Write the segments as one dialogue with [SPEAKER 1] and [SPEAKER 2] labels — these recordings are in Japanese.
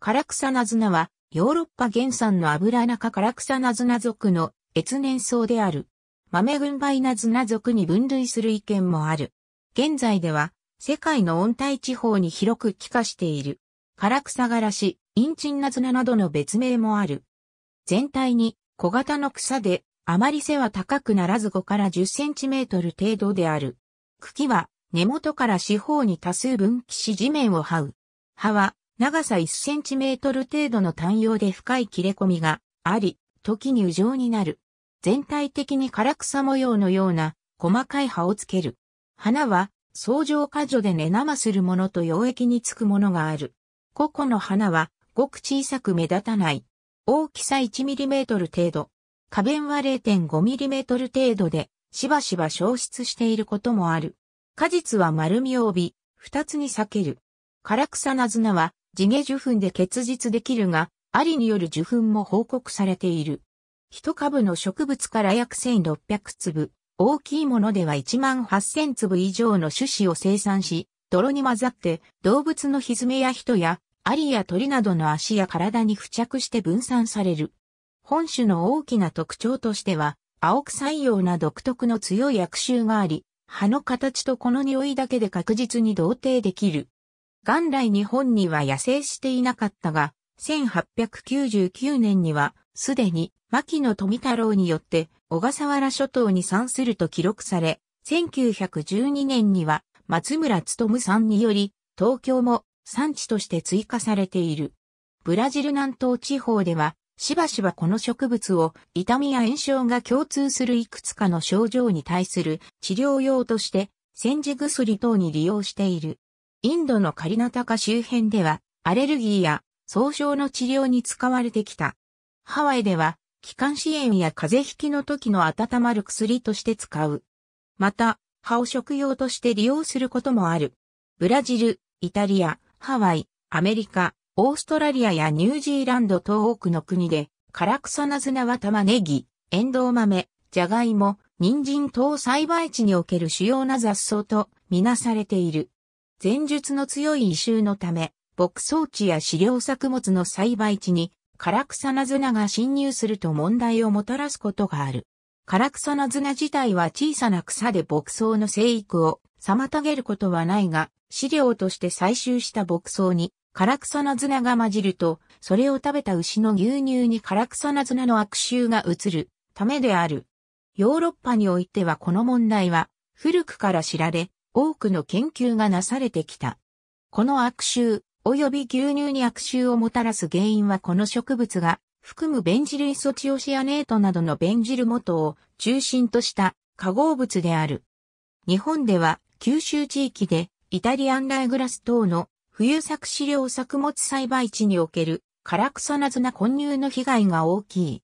[SPEAKER 1] 唐草ナズナは、ヨーロッパ原産の油中ラ唐草ナズナ属の越年草である。豆群梅ナズナ属に分類する意見もある。現在では、世界の温帯地方に広く帰化している。唐草枯らし、インチンナズナなどの別名もある。全体に小型の草で、あまり背は高くならず5から10センチメートル程度である。茎は根元から四方に多数分岐し地面を這う。葉は長さ1センチメートル程度の単葉で深い切れ込みがあり、時に羽状になる。全体的に唐草模様のような細かい葉をつける。花は相乗果樹で根生するものと溶液につくものがある。個々の花はごく小さく目立たない。大きさ 1mm 程度。花弁は 0.5mm 程度で、しばしば消失していることもある。果実は丸みを帯び、二つに裂ける。唐草なずなは地毛受粉で結実できるが、アリによる受粉も報告されている。一株の植物から約1600粒、大きいものでは1万8000粒以上の種子を生産し、泥に混ざって動物のひずめや人や、アリや鳥などの足や体に付着して分散される。本種の大きな特徴としては、青臭いような独特の強い悪臭があり、葉の形とこの匂いだけで確実に同定できる。元来日本には野生していなかったが、1899年には、すでに、牧野富太郎によって、小笠原諸島に産すると記録され、1912年には、松村努さんにより、東京も産地として追加されている。ブラジル南東地方では、しばしばこの植物を痛みや炎症が共通するいくつかの症状に対する治療用として、煎じ薬等に利用している。インドのカリナタカ周辺では、アレルギーや総症の治療に使われてきた。ハワイでは、気管支炎や風邪引きの時の温まる薬として使う。また、葉を食用として利用することもある。ブラジル、イタリア、ハワイ、アメリカ、オーストラリアやニュージーランド等多くの国で、唐草なズナは玉ねぎ、エンドウ豆、ジャガイモ、人参等栽培地における主要な雑草とみなされている。前述の強い異臭のため、牧草地や飼料作物の栽培地に、唐草な綱が侵入すると問題をもたらすことがある。唐草な綱自体は小さな草で牧草の生育を妨げることはないが、飼料として採集した牧草に唐草な綱が混じると、それを食べた牛の牛乳に唐草な綱の悪臭が移るためである。ヨーロッパにおいてはこの問題は古くから知られ、多くの研究がなされてきた。この悪臭、及び牛乳に悪臭をもたらす原因はこの植物が含むベンジルイソチオシアネートなどのベンジル元を中心とした化合物である。日本では九州地域でイタリアンライグラス等の冬作飼料作物栽培地における唐草なズナ混入の被害が大きい。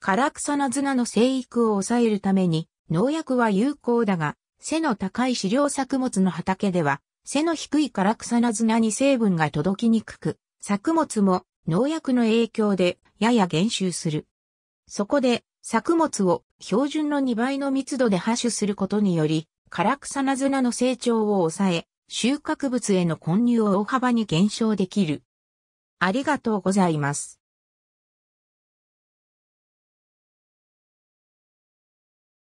[SPEAKER 1] 唐草なズナの生育を抑えるために農薬は有効だが背の高い飼料作物の畑では、背の低い唐草な綱に成分が届きにくく、作物も農薬の影響でやや減収する。そこで、作物を標準の2倍の密度で発種することにより、唐草な綱の成長を抑え、収穫物への混入を大幅に減少できる。ありがとうございます。